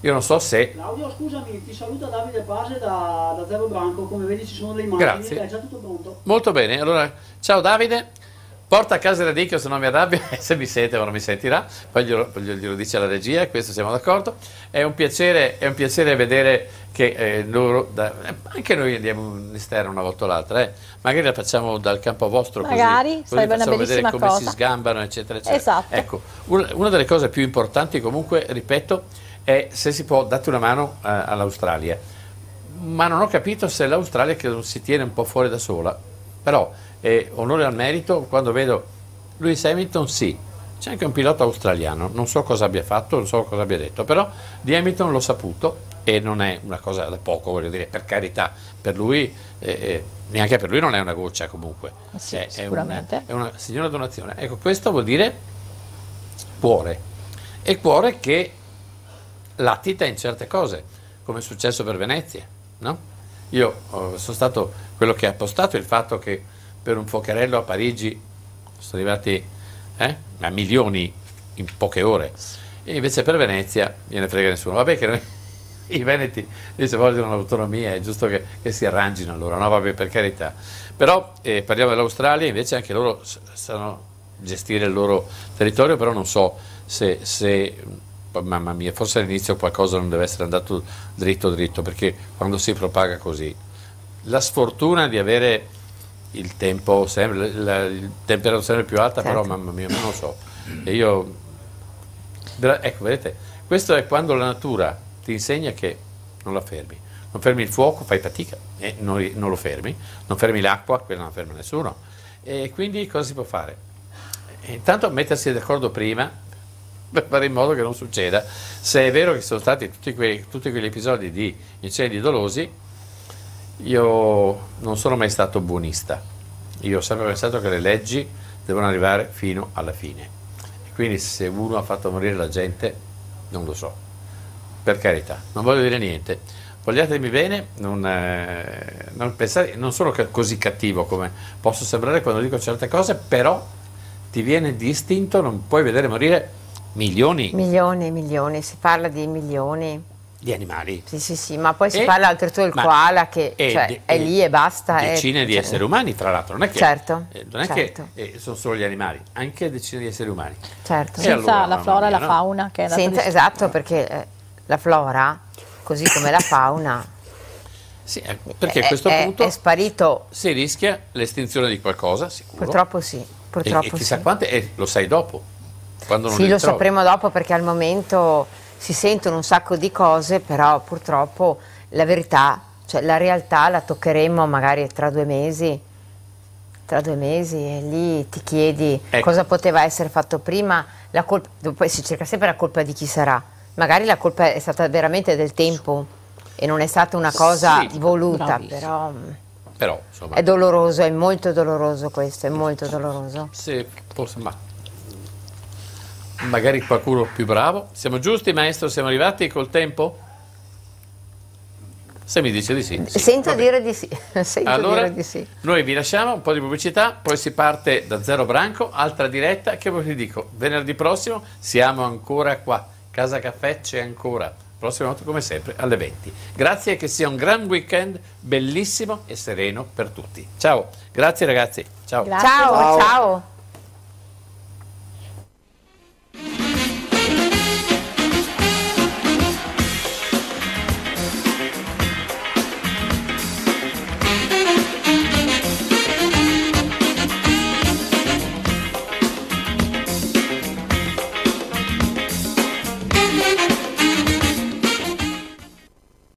Io non so se... Claudio, scusami, ti saluta Davide Pase da, da Zero Branco. Come vedi ci sono le immagini. Grazie. È già tutto pronto. Molto bene. Allora, ciao Davide. Porta a casa radicchio se non mi arrabbia, [LAUGHS] se mi sente o non mi sentirà, poi glielo, glielo dice la regia, questo siamo d'accordo. È, è, un piacere vedere che eh, loro, da, eh, anche noi andiamo in esterno una volta o l'altra, eh. magari la facciamo dal campo vostro, magari, così, così facciamo vedere come cosa. si sgambano, eccetera, eccetera. Esatto. Ecco, una delle cose più importanti comunque, ripeto, è se si può, date una mano eh, all'Australia ma non ho capito se l'Australia che si tiene un po' fuori da sola. Però e onore al merito quando vedo Lewis Hamilton sì, c'è anche un pilota australiano, non so cosa abbia fatto, non so cosa abbia detto, però di Hamilton l'ho saputo e non è una cosa da poco, voglio dire, per carità, per lui, eh, eh neanche per lui non è una goccia comunque, sì, è, sicuramente. È, una, è una signora donazione. Ecco, questo vuol dire cuore, e cuore che latita in certe cose, come è successo per Venezia, no? Io eh, sono stato quello che ha appostato il fatto che per un focherello a Parigi sono arrivati eh, a milioni in poche ore e invece per Venezia gliene frega nessuno. Vabbè che noi, [LAUGHS] i veneti se vogliono l'autonomia è giusto che, che, si arrangino allora, no vabbè per carità. Però eh, parliamo dell'Australia, invece anche loro sanno gestire il loro territorio, però non so se, se mamma mia, forse all'inizio qualcosa non deve essere andato dritto dritto, perché quando si propaga così. La sfortuna di avere il tempo sempre, la, il temperatura sempre più alta, certo. però mamma mia, non lo so. E io, ecco, vedete, questo è quando la natura ti insegna che non la fermi. Non fermi il fuoco, fai fatica e non, non lo fermi. Non fermi l'acqua, quella non ferma nessuno. E quindi cosa si può fare? Intanto mettersi d'accordo prima [LAUGHS] per fare in modo che non succeda. Se è vero che sono stati tutti quegli episodi di incendi dolosi, io non sono mai stato buonista, io ho sempre pensato che le leggi devono arrivare fino alla fine. quindi se uno ha fatto morire la gente, non lo so. Per carità, non voglio dire niente. Vogliatemi bene, non, eh, non, pensate, non sono così cattivo come posso sembrare quando dico certe cose, però ti viene di istinto, non puoi vedere morire milioni. Milioni, e milioni, si parla di milioni di animali. Sì, sì, sì, ma poi si e, parla altrettanto del koala che cioè, è, cioè, è lì e basta. Eh, decine è, di cioè, esseri umani, tra l'altro, non è che, certo, eh, non è certo. che eh, sono solo gli animali, anche decine di esseri umani. Certo. Senza allora, la flora e la no? fauna che è Senza, Esatto, no? perché eh, la flora, così come la fauna... Sì, eh, perché a questo è, punto è sparito. si rischia l'estinzione di qualcosa, sicuro. Purtroppo sì, purtroppo e, e chissà sì. quante, e lo sai dopo. Quando non sì, lo trovi. sapremo dopo perché al momento si sentono un sacco di cose, però purtroppo la verità, cioè la realtà la toccheremo magari tra due mesi, tra due mesi e lì ti chiedi ecco. cosa poteva essere fatto prima, la colpa, poi si cerca sempre la colpa di chi sarà, magari la colpa è stata veramente del tempo e non è stata una cosa sì, voluta, però... Mm, però, insomma, è doloroso, è molto doloroso questo, è molto doloroso. Sì, forse, ma magari qualcuno più bravo. Siamo giusti, maestro? Siamo arrivati col tempo? Se mi dice di sì. sì. Sento dire di sì. [LAUGHS] Sento allora, dire di sì. noi vi lasciamo un po' di pubblicità, poi si parte da Zero Branco, altra diretta che vi dico, venerdì prossimo siamo ancora qua, Casa Caffè c'è ancora, prossima volta come sempre alle 20. Grazie e che sia un gran weekend, bellissimo e sereno per tutti. Ciao, grazie ragazzi, ciao. Grazie. Ciao, ciao. ciao.